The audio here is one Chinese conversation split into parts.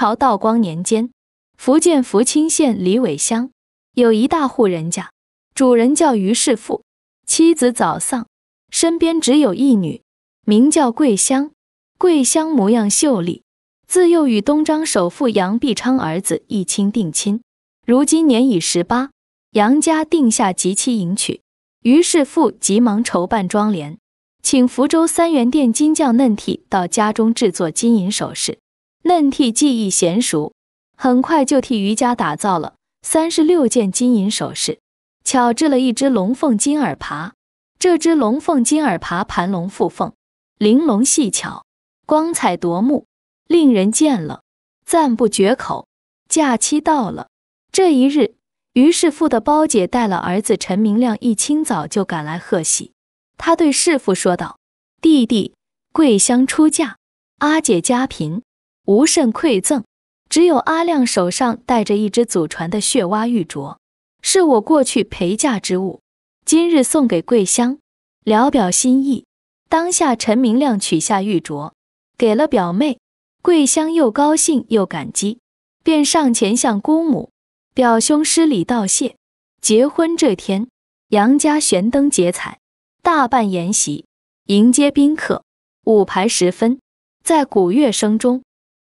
朝道光年间，福建福清县李尾乡有一大户人家，主人叫于世富，妻子早丧，身边只有一女，名叫桂香。桂香模样秀丽，自幼与东张首富杨碧昌儿子一亲定亲，如今年已十八，杨家定下及期迎娶。于世富急忙筹办妆奁，请福州三元店金匠嫩体到家中制作金银首饰。嫩剃技艺娴熟，很快就替余家打造了三十六件金银首饰，巧制了一只龙凤金耳耙。这只龙凤金耳耙盘龙附凤，玲珑细巧，光彩夺目，令人见了赞不绝口。假期到了，这一日，于世富的包姐带了儿子陈明亮一清早就赶来贺喜。他对世父说道：“弟弟桂香出嫁，阿姐家贫。”无甚馈赠，只有阿亮手上戴着一只祖传的血蛙玉镯，是我过去陪嫁之物，今日送给桂香，聊表心意。当下陈明亮取下玉镯，给了表妹桂香，又高兴又感激，便上前向姑母、表兄施礼道谢。结婚这天，杨家悬灯结彩，大办筵席，迎接宾客。午排时分，在鼓乐声中。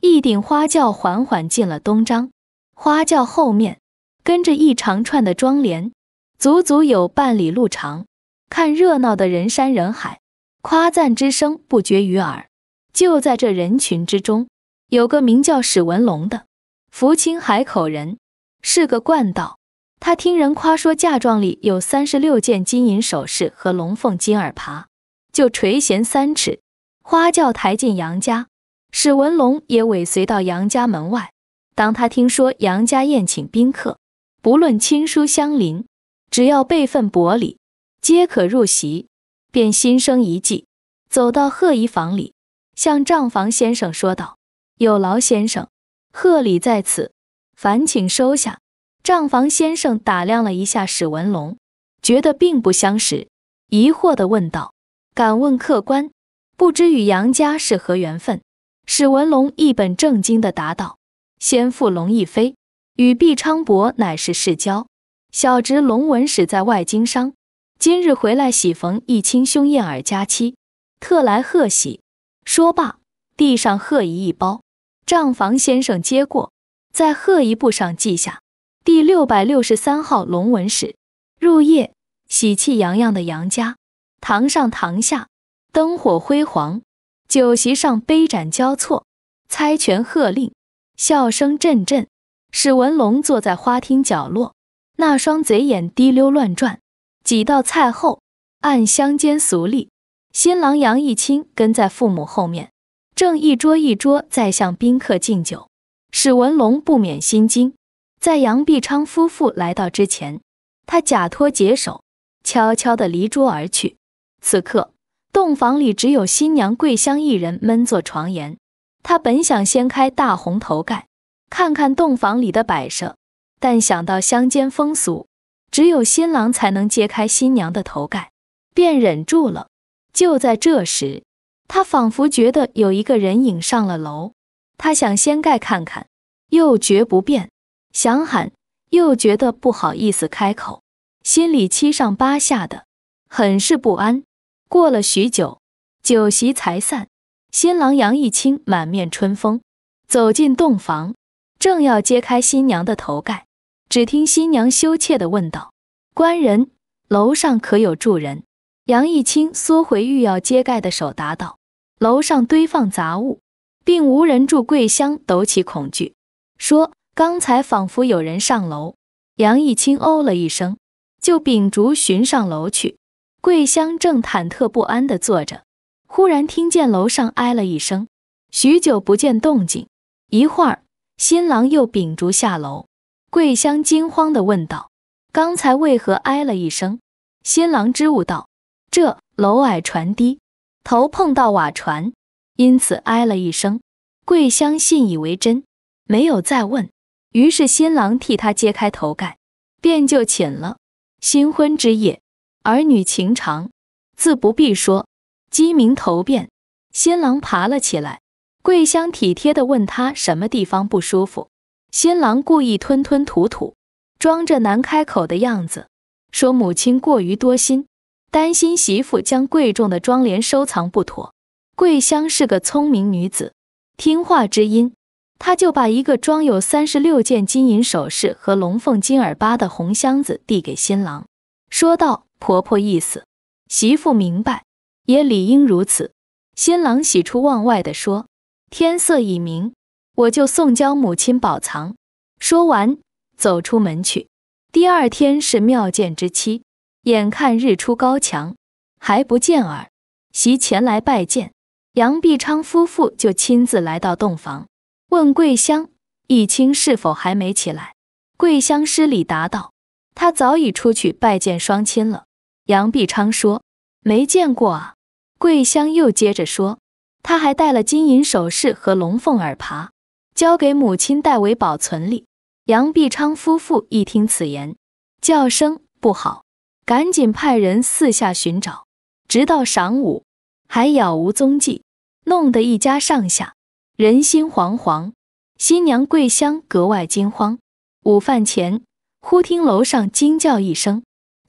一顶花轿缓缓进了东张，花轿后面跟着一长串的庄帘，足足有半里路长。看热闹的人山人海，夸赞之声不绝于耳。就在这人群之中，有个名叫史文龙的福清海口人，是个惯道。他听人夸说嫁妆里有三十六件金银首饰和龙凤金耳耙，就垂涎三尺。花轿抬进杨家。史文龙也尾随到杨家门外。当他听说杨家宴请宾客，不论亲疏乡邻，只要辈分薄礼，皆可入席，便心生一计，走到贺姨房里，向账房先生说道：“有劳先生，贺礼在此，烦请收下。”账房先生打量了一下史文龙，觉得并不相识，疑惑地问道：“敢问客官，不知与杨家是何缘分？”史文龙一本正经地答道：“先父龙一飞与毕昌伯乃是世交，小侄龙文史在外经商，今日回来喜逢一亲兄燕儿佳期，特来贺喜。”说罢，递上贺仪一包。账房先生接过，在贺仪簿上记下第六百六十三号龙文史。入夜，喜气洋洋的杨家堂上堂下灯火辉煌。酒席上，杯盏交错，猜拳喝令，笑声阵阵。史文龙坐在花厅角落，那双贼眼滴溜乱转。几道菜后，暗香间俗例，新郎杨义清跟在父母后面，正一桌一桌在向宾客敬酒。史文龙不免心惊，在杨必昌夫妇来到之前，他假托解手，悄悄地离桌而去。此刻。洞房里只有新娘桂香一人闷坐床沿，她本想掀开大红头盖，看看洞房里的摆设，但想到乡间风俗，只有新郎才能揭开新娘的头盖，便忍住了。就在这时，她仿佛觉得有一个人影上了楼，她想掀盖看看，又觉不便；想喊，又觉得不好意思开口，心里七上八下的，很是不安。过了许久，酒席才散。新郎杨一清满面春风走进洞房，正要揭开新娘的头盖，只听新娘羞怯地问道：“官人，楼上可有住人？”杨一清缩回欲要揭盖的手，答道：“楼上堆放杂物，并无人住。”桂香抖起恐惧，说：“刚才仿佛有人上楼。”杨一清哦了一声，就秉烛寻上楼去。桂香正忐忑不安地坐着，忽然听见楼上哎了一声，许久不见动静。一会儿，新郎又屏住下楼。桂香惊慌地问道：“刚才为何哎了一声？”新郎支吾道：“这楼矮船低，头碰到瓦船，因此哎了一声。”桂香信以为真，没有再问。于是新郎替她揭开头盖，便就寝了。新婚之夜。儿女情长，自不必说。鸡鸣头变，新郎爬了起来。桂香体贴的问他什么地方不舒服。新郎故意吞吞吐吐，装着难开口的样子，说：“母亲过于多心，担心媳妇将贵重的妆奁收藏不妥。”桂香是个聪明女子，听话知音，她就把一个装有三十六件金银首饰和龙凤金耳巴的红箱子递给新郎，说道。婆婆意思，媳妇明白，也理应如此。新郎喜出望外地说：“天色已明，我就送交母亲宝藏。”说完，走出门去。第二天是庙见之期，眼看日出高墙，还不见儿媳前来拜见，杨必昌夫妇就亲自来到洞房，问桂香、义清是否还没起来。桂香失礼答道：“他早已出去拜见双亲了。”杨必昌说：“没见过啊。”桂香又接着说：“他还带了金银首饰和龙凤耳耙，交给母亲代为保存哩。”杨必昌夫妇一听此言，叫声不好，赶紧派人四下寻找，直到晌午，还杳无踪迹，弄得一家上下人心惶惶。新娘桂香格外惊慌。午饭前，忽听楼上惊叫一声。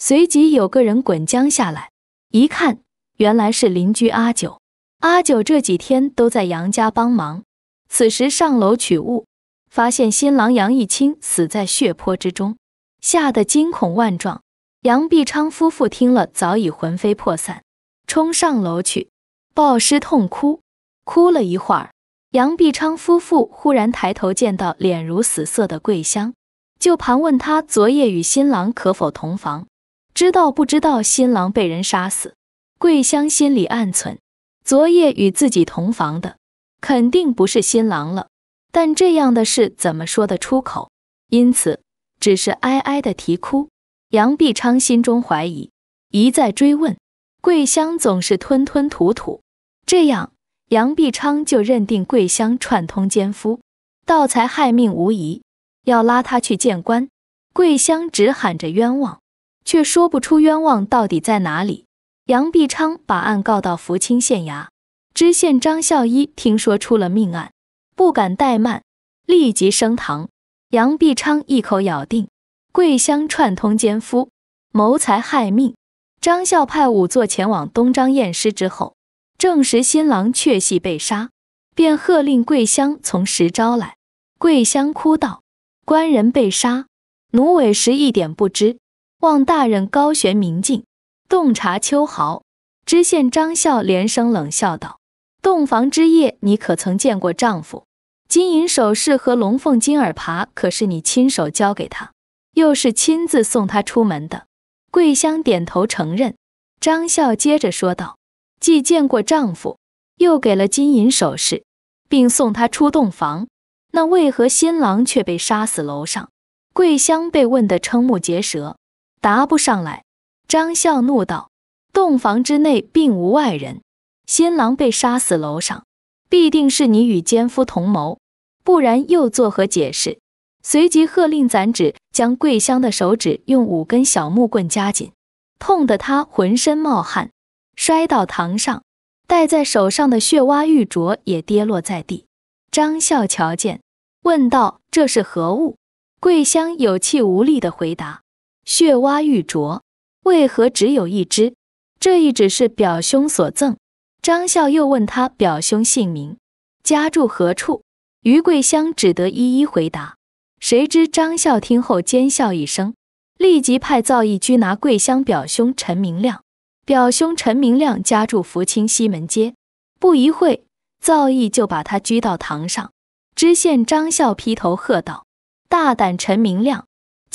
随即有个人滚江下来，一看原来是邻居阿九。阿九这几天都在杨家帮忙，此时上楼取物，发现新郎杨义清死在血泊之中，吓得惊恐万状。杨必昌夫妇听了早已魂飞魄散，冲上楼去抱尸痛哭。哭了一会儿，杨必昌夫妇忽然抬头见到脸如死色的桂香，就盘问他昨夜与新郎可否同房。知道不知道新郎被人杀死？桂香心里暗存，昨夜与自己同房的肯定不是新郎了。但这样的事怎么说得出口？因此，只是哀哀的啼哭。杨必昌心中怀疑，一再追问桂香，总是吞吞吐吐。这样，杨必昌就认定桂香串通奸夫，盗财害命无疑，要拉他去见官。桂香只喊着冤枉。却说不出冤枉到底在哪里。杨必昌把案告到福清县衙，知县张孝一听说出了命案，不敢怠慢，立即升堂。杨必昌一口咬定桂香串通奸夫谋财害命。张孝派仵作前往东张验尸之后，证实新郎确系被杀，便喝令桂香从实招来。桂香哭道：“官人被杀，奴委实一点不知。”望大人高悬明镜，洞察秋毫。知县张孝连声冷笑道：“洞房之夜，你可曾见过丈夫？金银首饰和龙凤金耳耙，可是你亲手交给他，又是亲自送他出门的？”桂香点头承认。张孝接着说道：“既见过丈夫，又给了金银首饰，并送他出洞房，那为何新郎却被杀死楼上？”桂香被问得瞠目结舌。答不上来，张孝怒道：“洞房之内并无外人，新郎被杀死楼上，必定是你与奸夫同谋，不然又作何解释？”随即喝令展纸，将桂香的手指用五根小木棍夹紧，痛得他浑身冒汗，摔到堂上，戴在手上的血蛙玉镯也跌落在地。张孝瞧见，问道：“这是何物？”桂香有气无力地回答。血蛙玉镯为何只有一只？这一只是表兄所赠。张孝又问他表兄姓名、家住何处。于桂香只得一一回答。谁知张孝听后奸笑一声，立即派造义拘拿桂香表兄陈明亮。表兄陈明亮家住福清西门街。不一会，造义就把他拘到堂上。知县张孝劈头喝道：“大胆，陈明亮！”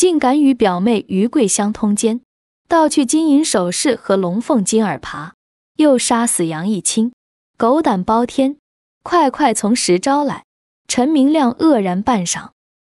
竟敢与表妹于桂香通奸，盗去金银首饰和龙凤金耳耙，又杀死杨义清，狗胆包天！快快从实招来！陈明亮愕然半晌，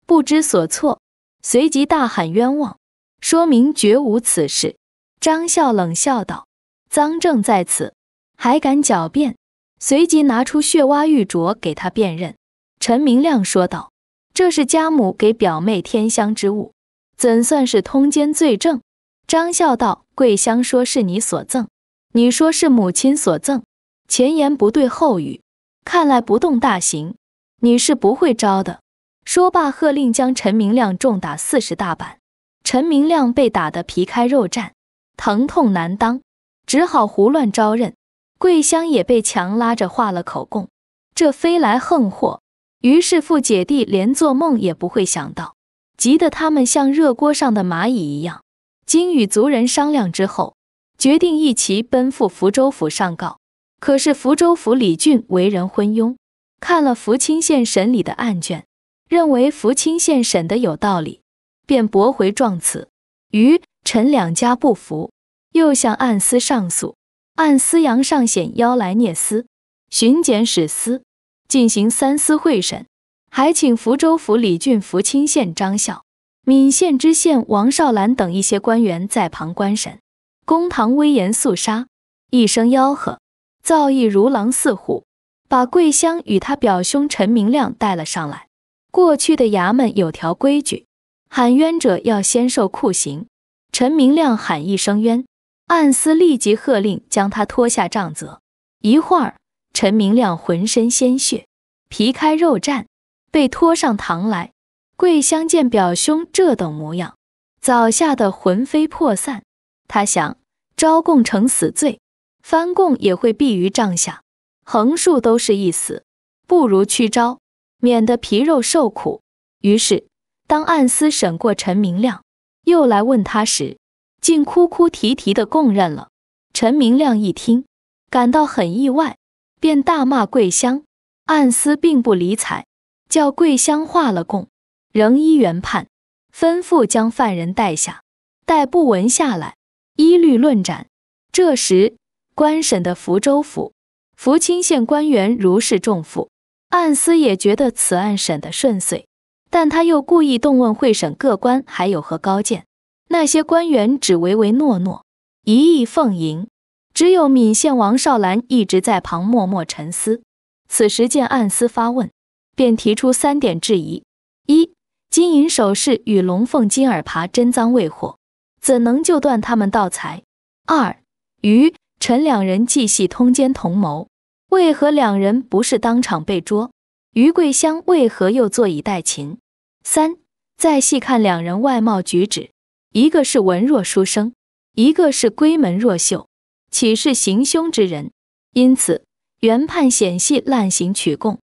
不知所措，随即大喊冤枉，说明绝无此事。张笑冷笑道：“赃证在此，还敢狡辩？”随即拿出血蛙玉镯给他辨认。陈明亮说道：“这是家母给表妹添香之物。”怎算是通奸罪证？张笑道：“桂香说是你所赠，你说是母亲所赠，前言不对后语，看来不动大刑，你是不会招的。”说罢，喝令将陈明亮重打四十大板。陈明亮被打得皮开肉绽，疼痛难当，只好胡乱招认。桂香也被强拉着画了口供。这飞来横祸，于是父姐弟连做梦也不会想到。急得他们像热锅上的蚂蚁一样。经与族人商量之后，决定一齐奔赴福州府上告。可是福州府李俊为人昏庸，看了福清县审理的案卷，认为福清县审的有道理，便驳回状词。于陈两家不服，又向按司上诉。按司杨尚显邀来聂司、巡检使司，进行三司会审。还请福州府李俊福清县张孝、闽县知县王少兰等一些官员在旁观审。公堂威严肃杀，一声吆喝，造诣如狼似虎，把桂香与他表兄陈明亮带了上来。过去的衙门有条规矩，喊冤者要先受酷刑。陈明亮喊一声冤，暗司立即喝令将他拖下杖责。一会儿，陈明亮浑身鲜血，皮开肉绽。被拖上堂来，桂香见表兄这等模样，早吓得魂飞魄散。他想招供成死罪，翻供也会毙于帐下，横竖都是一死，不如屈招，免得皮肉受苦。于是，当暗司审过陈明亮，又来问他时，竟哭哭啼啼的供认了。陈明亮一听，感到很意外，便大骂桂香。暗司并不理睬。叫桂香画了供，仍依原判，吩咐将犯人带下。待布纹下来，一律论斩。这时官审的福州府福清县官员如释重负，暗司也觉得此案审得顺遂，但他又故意动问会审各官还有何高见。那些官员只唯唯诺诺，一意奉迎。只有闽县王少兰一直在旁默默沉思。此时见暗司发问。便提出三点质疑：一、金银首饰与龙凤金耳耙真赃未获，怎能就断他们盗财？二、余、陈两人既系通奸同谋，为何两人不是当场被捉？于桂香为何又坐以待擒？三、再细看两人外貌举止，一个是文弱书生，一个是闺门弱秀，岂是行凶之人？因此，原判显系滥刑取供。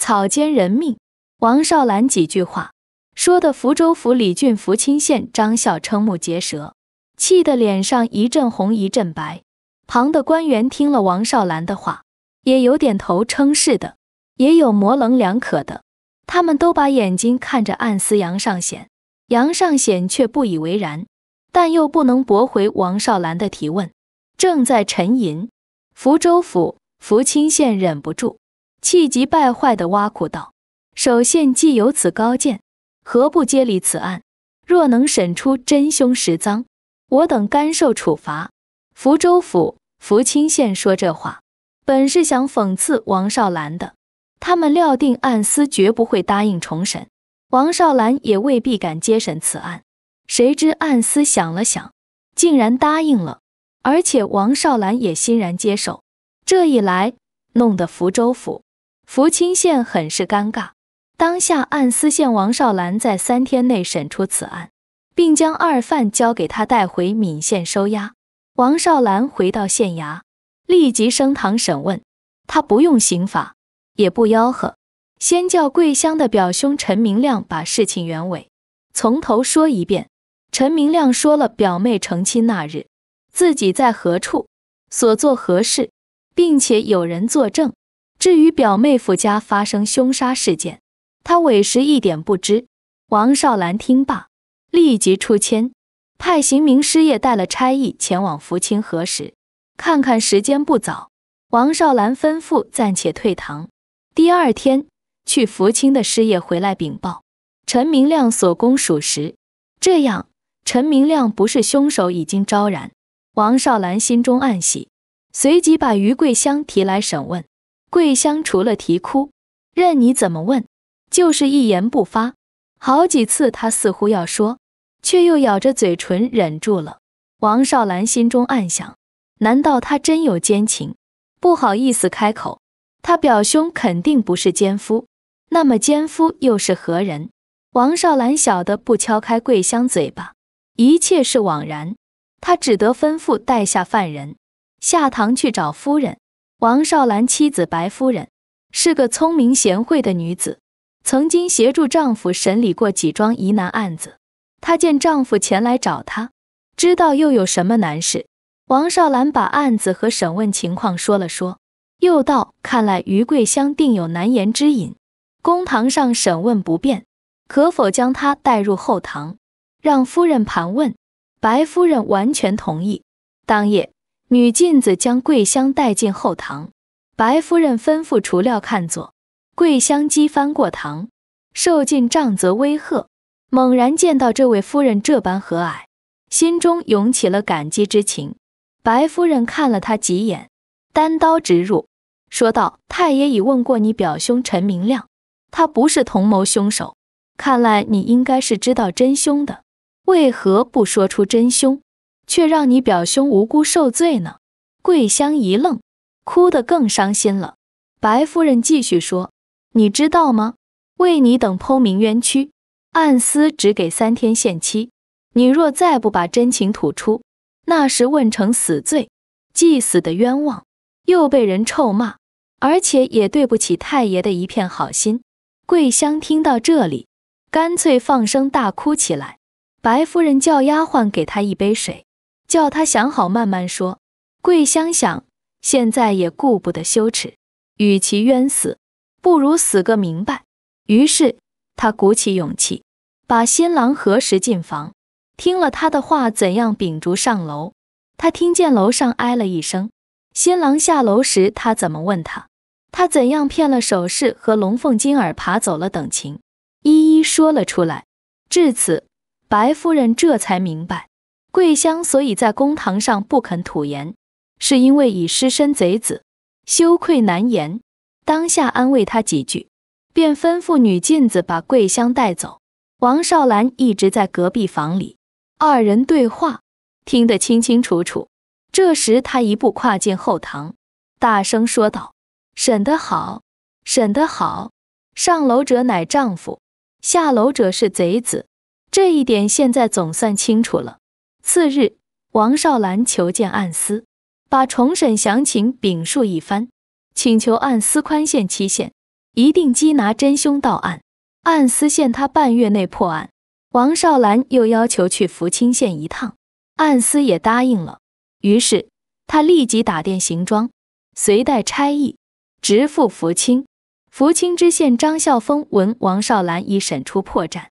草菅人命！王少兰几句话，说的福州府李俊福清县张孝瞠目结舌，气得脸上一阵红一阵白。旁的官员听了王少兰的话，也有点头称是的，也有模棱两可的。他们都把眼睛看着暗司杨尚显，杨尚显却不以为然，但又不能驳回王少兰的提问，正在沉吟。福州府福清县忍不住。气急败坏地挖苦道：“首县既有此高见，何不接理此案？若能审出真凶实赃，我等甘受处罚。”福州府福清县说这话，本是想讽刺王少兰的。他们料定暗司绝不会答应重审，王少兰也未必敢接审此案。谁知暗司想了想，竟然答应了，而且王少兰也欣然接受。这一来，弄得福州府。福清县很是尴尬，当下按司县王少兰在三天内审出此案，并将二犯交给他带回闽县收押。王少兰回到县衙，立即升堂审问。他不用刑法，也不吆喝，先叫桂香的表兄陈明亮把事情原委从头说一遍。陈明亮说了表妹成亲那日，自己在何处，所做何事，并且有人作证。至于表妹夫家发生凶杀事件，他委实一点不知。王少兰听罢，立即出签，派刑名师爷带了差役前往福清核实。看看时间不早，王少兰吩咐暂且退堂。第二天去福清的师爷回来禀报，陈明亮所供属实。这样，陈明亮不是凶手已经昭然。王少兰心中暗喜，随即把于桂香提来审问。桂香除了啼哭，任你怎么问，就是一言不发。好几次，她似乎要说，却又咬着嘴唇忍住了。王少兰心中暗想：难道他真有奸情？不好意思开口。他表兄肯定不是奸夫，那么奸夫又是何人？王少兰晓得不敲开桂香嘴巴，一切是枉然。他只得吩咐带下犯人，下堂去找夫人。王少兰妻子白夫人是个聪明贤惠的女子，曾经协助丈夫审理过几桩疑难案子。她见丈夫前来找她，知道又有什么难事。王少兰把案子和审问情况说了说，又道：“看来于桂香定有难言之隐，公堂上审问不便，可否将她带入后堂，让夫人盘问？”白夫人完全同意。当夜。女镜子将桂香带进后堂，白夫人吩咐厨料看座。桂香机翻过堂，受尽杖责威吓，猛然见到这位夫人这般和蔼，心中涌起了感激之情。白夫人看了他几眼，单刀直入，说道：“太爷已问过你表兄陈明亮，他不是同谋凶手。看来你应该是知道真凶的，为何不说出真凶？”却让你表兄无辜受罪呢？桂香一愣，哭得更伤心了。白夫人继续说：“你知道吗？为你等剖明冤屈，暗司只给三天限期。你若再不把真情吐出，那时问成死罪，既死的冤枉，又被人臭骂，而且也对不起太爷的一片好心。”桂香听到这里，干脆放声大哭起来。白夫人叫丫鬟给她一杯水。叫他想好，慢慢说。桂香想，现在也顾不得羞耻，与其冤死，不如死个明白。于是，他鼓起勇气，把新郎何时进房，听了他的话怎样秉烛上楼，他听见楼上哎了一声，新郎下楼时他怎么问他，他怎样骗了首饰和龙凤金耳爬走了等情，一一说了出来。至此，白夫人这才明白。桂香所以在公堂上不肯吐言，是因为已失身贼子，羞愧难言。当下安慰她几句，便吩咐女镜子把桂香带走。王少兰一直在隔壁房里，二人对话听得清清楚楚。这时他一步跨进后堂，大声说道：“审得好，审得好！上楼者乃丈夫，下楼者是贼子，这一点现在总算清楚了。”次日，王少兰求见暗司，把重审详情禀述一番，请求暗司宽限期限，一定缉拿真凶到案。暗司限他半月内破案。王少兰又要求去福清县一趟，暗司也答应了。于是他立即打点行装，随带差役，直赴福清。福清知县张孝峰闻王少兰已审出破绽，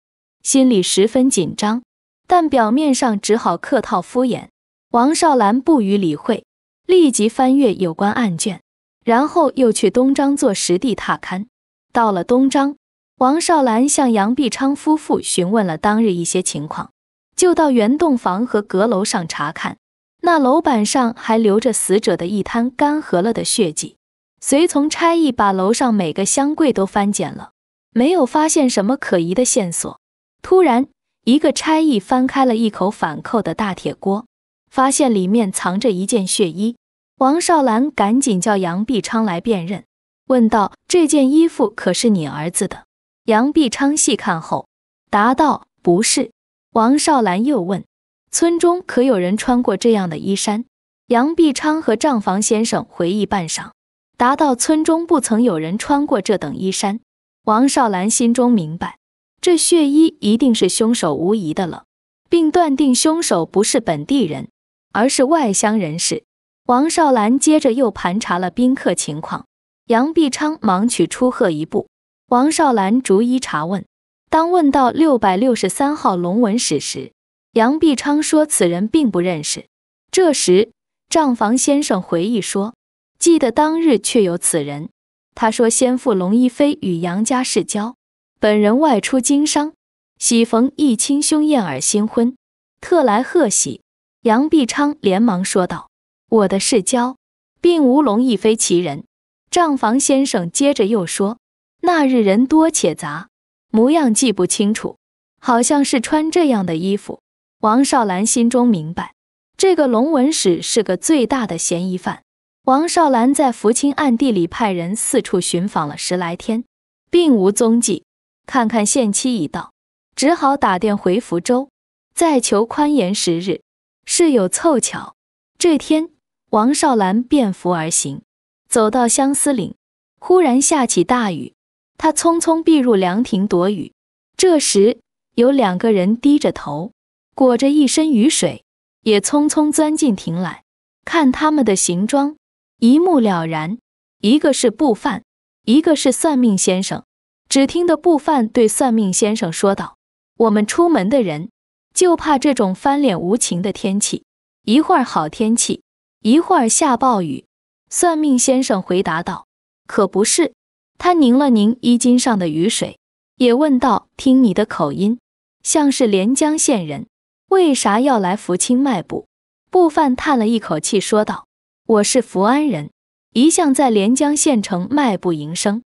心里十分紧张。但表面上只好客套敷衍，王少兰不予理会，立即翻阅有关案卷，然后又去东张做实地踏勘。到了东张，王少兰向杨必昌夫妇询问了当日一些情况，就到原洞房和阁楼上查看。那楼板上还留着死者的一滩干涸了的血迹。随从差役把楼上每个箱柜都翻检了，没有发现什么可疑的线索。突然。一个差役翻开了一口反扣的大铁锅，发现里面藏着一件血衣。王少兰赶紧叫杨必昌来辨认，问道：“这件衣服可是你儿子的？”杨必昌细看后，答道：“不是。”王少兰又问：“村中可有人穿过这样的衣衫？”杨必昌和账房先生回忆半晌，答道：“村中不曾有人穿过这等衣衫。”王少兰心中明白。这血衣一定是凶手无疑的了，并断定凶手不是本地人，而是外乡人士。王少兰接着又盘查了宾客情况。杨必昌忙取出贺一部，王少兰逐一查问。当问到六百六十三号龙文史时，杨必昌说此人并不认识。这时账房先生回忆说，记得当日确有此人。他说先父龙一飞与杨家世交。本人外出经商，喜逢义亲兄燕儿新婚，特来贺喜。杨必昌连忙说道：“我的世交，并无龙亦非其人。”账房先生接着又说：“那日人多且杂，模样记不清楚，好像是穿这样的衣服。”王少兰心中明白，这个龙文史是个最大的嫌疑犯。王少兰在福清暗地里派人四处寻访了十来天，并无踪迹。看看限期已到，只好打电回福州，再求宽延时日。事有凑巧，这天王少兰便服而行，走到相思岭，忽然下起大雨，他匆匆避入凉亭躲雨。这时有两个人低着头，裹着一身雨水，也匆匆钻进亭来。看他们的行装，一目了然：一个是布贩，一个是算命先生。只听得布范对算命先生说道：“我们出门的人，就怕这种翻脸无情的天气，一会儿好天气，一会儿下暴雨。”算命先生回答道：“可不是。”他拧了拧衣襟上的雨水，也问道：“听你的口音，像是连江县人，为啥要来福清卖布？”布范叹了一口气说道：“我是福安人，一向在连江县城卖布营生。”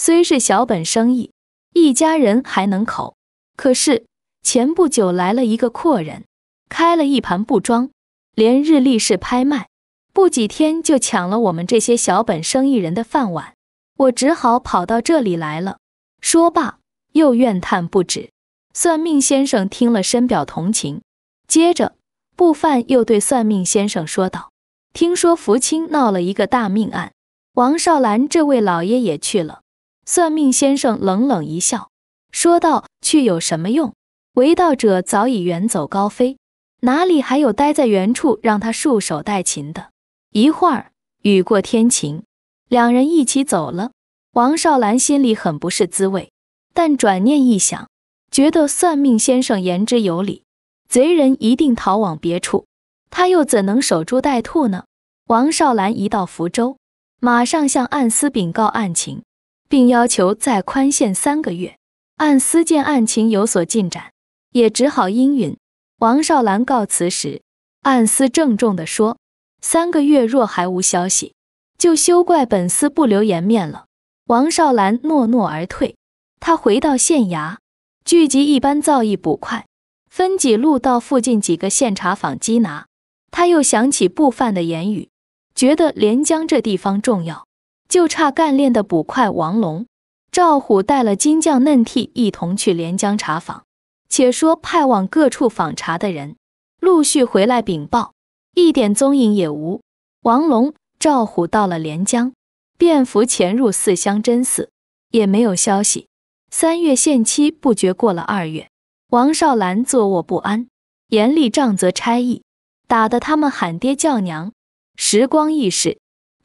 虽是小本生意，一家人还能口。可是前不久来了一个阔人，开了一盘布庄，连日历式拍卖，不几天就抢了我们这些小本生意人的饭碗。我只好跑到这里来了。说罢，又怨叹不止。算命先生听了，深表同情。接着，布贩又对算命先生说道：“听说福清闹了一个大命案，王少兰这位老爷也去了。”算命先生冷冷一笑，说道：“去有什么用？为道者早已远走高飞，哪里还有待在原处让他束手待擒的？”一会儿雨过天晴，两人一起走了。王少兰心里很不是滋味，但转念一想，觉得算命先生言之有理，贼人一定逃往别处，他又怎能守株待兔呢？王少兰一到福州，马上向暗司禀告案情。并要求再宽限三个月。按司见案情有所进展，也只好应允。王少兰告辞时，暗司郑重地说：“三个月若还无消息，就休怪本司不留颜面了。”王少兰诺诺而退。他回到县衙，聚集一班造诣捕快，分几路到附近几个县查访缉拿。他又想起布犯的言语，觉得连江这地方重要。就差干练的捕快王龙、赵虎带了金匠嫩剃一同去连江查访。且说派往各处访查的人陆续回来禀报，一点踪影也无。王龙、赵虎到了连江，便服潜入四乡真寺，也没有消息。三月限期不觉过了二月，王少兰坐卧不安，严厉杖责差役，打得他们喊爹叫娘。时光易逝。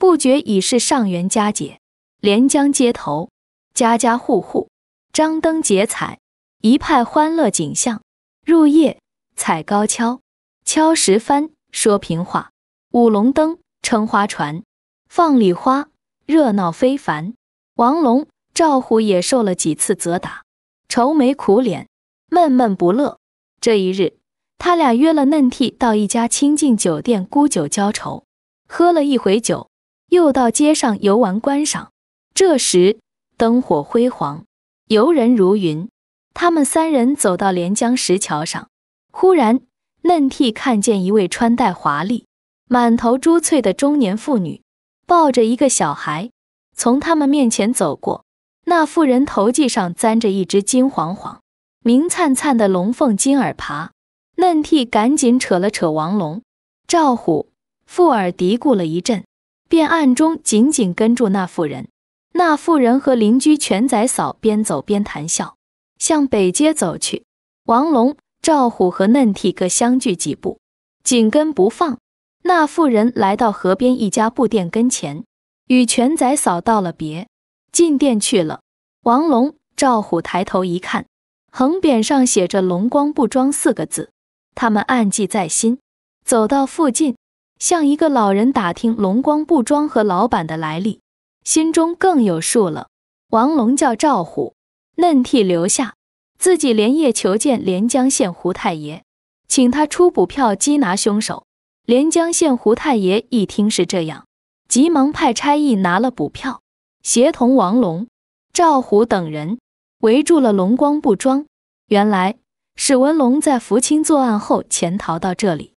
不觉已是上元佳节，连江街头，家家户户张灯结彩，一派欢乐景象。入夜，踩高跷，敲石帆，说平话，舞龙灯，撑花船，放礼花，热闹非凡。王龙、赵虎也受了几次责打，愁眉苦脸，闷闷不乐。这一日，他俩约了嫩替到一家清静酒店沽酒浇愁，喝了一回酒。又到街上游玩观赏，这时灯火辉煌，游人如云。他们三人走到连江石桥上，忽然嫩替看见一位穿戴华丽、满头珠翠的中年妇女，抱着一个小孩从他们面前走过。那妇人头髻上簪着一只金黄黄、明灿灿的龙凤金耳耙。嫩替赶紧扯了扯王龙、赵虎、富耳嘀咕了一阵。便暗中紧紧跟住那妇人，那妇人和邻居全仔嫂边走边谈笑，向北街走去。王龙、赵虎和嫩剃各相距几步，紧跟不放。那妇人来到河边一家布店跟前，与全仔嫂道了别，进店去了。王龙、赵虎抬头一看，横匾上写着“龙光布庄”四个字，他们暗记在心。走到附近。向一个老人打听龙光布庄和老板的来历，心中更有数了。王龙叫赵虎，嫩替留下，自己连夜求见连江县胡太爷，请他出补票缉拿凶手。连江县胡太爷一听是这样，急忙派差役拿了补票，协同王龙、赵虎等人围住了龙光布庄。原来史文龙在福清作案后潜逃到这里。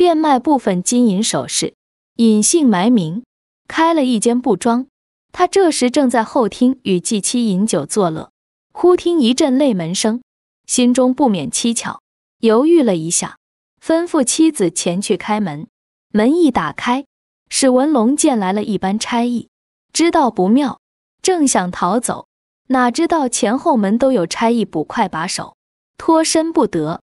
变卖部分金银首饰，隐姓埋名开了一间布庄。他这时正在后厅与继妻饮酒作乐，忽听一阵擂门声，心中不免蹊跷，犹豫了一下，吩咐妻子前去开门。门一打开，史文龙见来了一班差役，知道不妙，正想逃走，哪知道前后门都有差役捕快把守，脱身不得。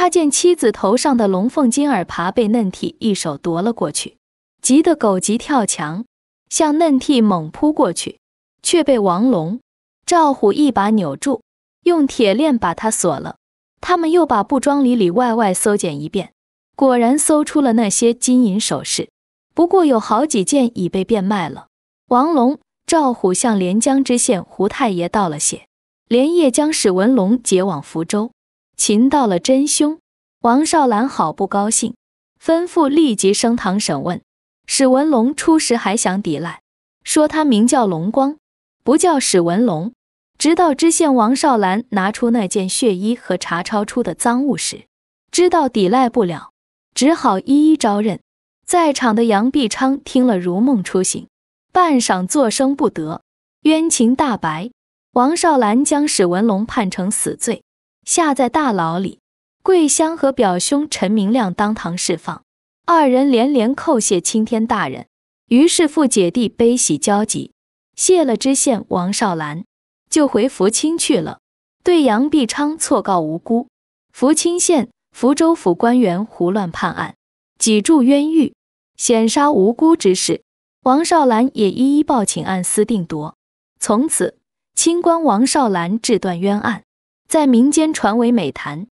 他见妻子头上的龙凤金耳耙被嫩剃一手夺了过去，急得狗急跳墙，向嫩剃猛扑过去，却被王龙、赵虎一把扭住，用铁链把他锁了。他们又把布庄里里外外搜检一遍，果然搜出了那些金银首饰，不过有好几件已被变卖了。王龙、赵虎向连江知县胡太爷道了谢，连夜将史文龙劫往福州。擒到了真凶，王少兰好不高兴，吩咐立即升堂审问。史文龙初时还想抵赖，说他名叫龙光，不叫史文龙。直到知县王少兰拿出那件血衣和查抄出的赃物时，知道抵赖不了，只好一一招认。在场的杨必昌听了，如梦初醒，半晌作声不得。冤情大白，王少兰将史文龙判成死罪。下在大牢里，桂香和表兄陈明亮当堂释放，二人连连叩谢青天大人。于是父姐弟悲喜交集，谢了知县王少兰，就回福清去了。对杨必昌错告无辜，福清县、福州府官员胡乱判案，几住冤狱，险杀无辜之事，王少兰也一一报请案司定夺。从此，清官王少兰治断冤案。在民间传为美谈。